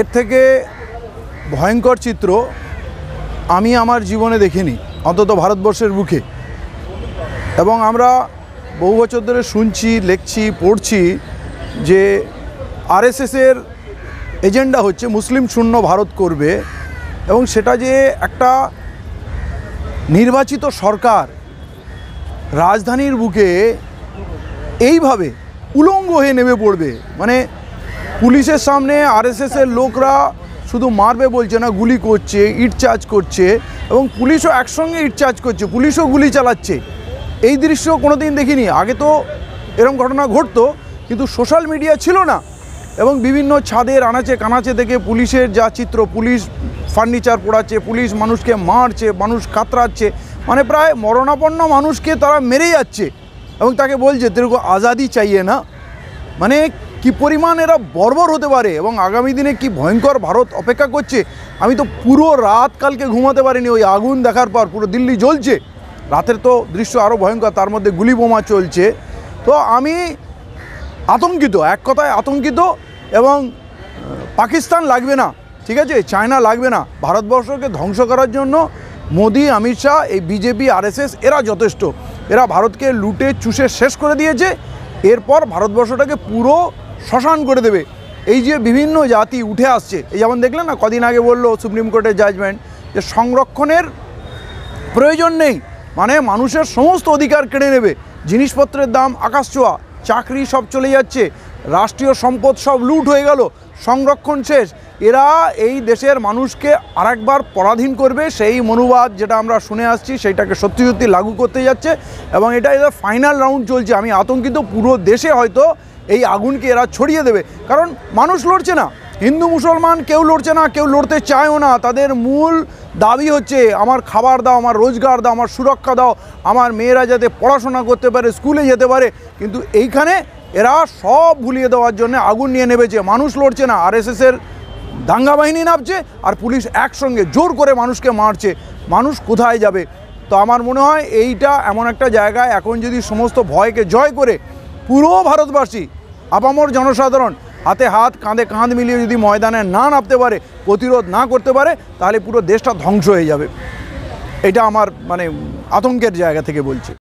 এর থেকে ভয়ঙ্কর চিত্র আমি আমার জীবনে দেখিনি অন্তত ভারতবর্ষের বুকে এবং আমরা বহু বছর ধরে শুনছি লেখছি পড়ছি যে আরএসএসের এজেন্ডা হচ্ছে মুসলিম শূন্য ভারত করবে এবং সেটা যে একটা নির্বাচিত সরকার রাজধানীর বুকে এইভাবে উলঙ্গ হয়ে নেমে পড়বে মানে পুলিশের সামনে এসের লোকরা শুধু মারবে বলছে না গুলি করছে ইট চার্জ করছে এবং পুলিশও একসঙ্গে ইট চার্জ করছে পুলিশও গুলি চালাচ্ছে এই দৃশ্য কোনো দিন দেখিনি আগে তো এরম ঘটনা ঘটতো কিন্তু সোশ্যাল মিডিয়া ছিল না এবং বিভিন্ন ছাদের আনাচে কানাচে দেখে পুলিশের যা চিত্র পুলিশ ফার্নিচার পোড়াচ্ছে পুলিশ মানুষকে মারছে মানুষ কাতরাচ্ছে মানে প্রায় মরণাপন্ন মানুষকে তারা মেরে যাচ্ছে এবং তাকে বলছে তেরকম আজাদি চাইয়ে না মানে কি পরিমাণ এরা বর্বর হতে পারে এবং আগামী দিনে কি ভয়ঙ্কর ভারত অপেক্ষা করছে আমি তো পুরো রাত কালকে ঘুমাতে পারিনি ওই আগুন দেখার পর পুরো দিল্লি জ্বলছে রাতের তো দৃশ্য আরও ভয়ঙ্কর তার মধ্যে গুলি বোমা চলছে তো আমি আতঙ্কিত এক কথায় আতঙ্কিত এবং পাকিস্তান লাগবে না ঠিক আছে চায়না লাগবে না ভারতবর্ষকে ধ্বংস করার জন্য মোদি অমিত শাহ এই বিজেপি আরএসএস এরা যথেষ্ট এরা ভারতকে লুটে চুষে শেষ করে দিয়েছে এরপর ভারতবর্ষটাকে পুরো শ্মশান করে দেবে এই যে বিভিন্ন জাতি উঠে আসছে এই যেমন দেখলেন না কদিন আগে বললো সুপ্রিম কোর্টের জাজমেন্ট যে সংরক্ষণের প্রয়োজন নেই মানে মানুষের সমস্ত অধিকার কেড়ে নেবে জিনিসপত্রের দাম আকাশ ছোঁয়া চাকরি সব চলে যাচ্ছে রাষ্ট্রীয় সম্পদ সব লুট হয়ে গেল সংরক্ষণ শেষ এরা এই দেশের মানুষকে আরেকবার পরাধীন করবে সেই মনোবাদ যেটা আমরা শুনে আসছি সেইটাকে সত্যি সত্যি লাগু করতে যাচ্ছে এবং এটা এদের ফাইনাল রাউন্ড চলছে আমি আতঙ্কিত পুরো দেশে হয়তো এই আগুনকে এরা ছড়িয়ে দেবে কারণ মানুষ লড়ছে না হিন্দু মুসলমান কেউ লড়ছে না কেউ লড়তে চায়ও না তাদের মূল দাবি হচ্ছে আমার খাবার দাও আমার রোজগার দাও আমার সুরক্ষা দাও আমার মেয়েরা যাতে পড়াশোনা করতে পারে স্কুলে যেতে পারে কিন্তু এইখানে এরা সব ভুলিয়ে দেওয়ার জন্য আগুন নিয়ে নেবেছে মানুষ লড়ছে না আরএসএসের দাঙ্গা বাহিনী নামছে আর পুলিশ একসঙ্গে জোর করে মানুষকে মারছে মানুষ কোথায় যাবে তো আমার মনে হয় এইটা এমন একটা জায়গায় এখন যদি সমস্ত ভয়কে জয় করে পুরো ভারতবাসী আপামর জনসাধারণ হাতে হাত কাঁধে কাঁধ মিলিয়ে যদি ময়দানে না নামতে পারে প্রতিরোধ না করতে পারে তাহলে পুরো দেশটা ধ্বংস হয়ে যাবে এটা আমার মানে আতঙ্কের জায়গা থেকে বলছি